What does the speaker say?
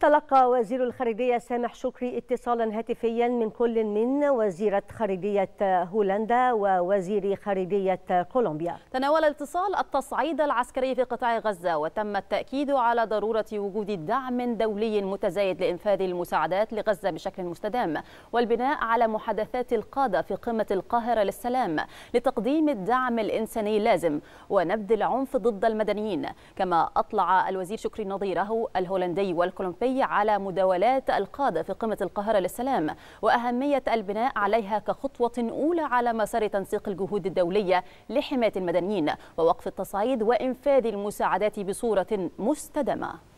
تلقى وزير الخارجية سامح شكري اتصالا هاتفيا من كل من وزيرة خارجية هولندا ووزير خارجية كولومبيا تناول الاتصال التصعيد العسكري في قطاع غزة وتم التأكيد على ضرورة وجود دعم دولي متزايد لإنفاذ المساعدات لغزة بشكل مستدام والبناء على محادثات القادة في قمة القاهرة للسلام لتقديم الدعم الإنساني اللازم ونبذ العنف ضد المدنيين كما أطلع الوزير شكري نظيره الهولندي والكولومبي الدولي على مداولات القادة في قمة القاهرة للسلام وأهمية البناء عليها كخطوة أولى على مسار تنسيق الجهود الدولية لحماية المدنيين ووقف التصعيد وإنفاذ المساعدات بصورة مستدامة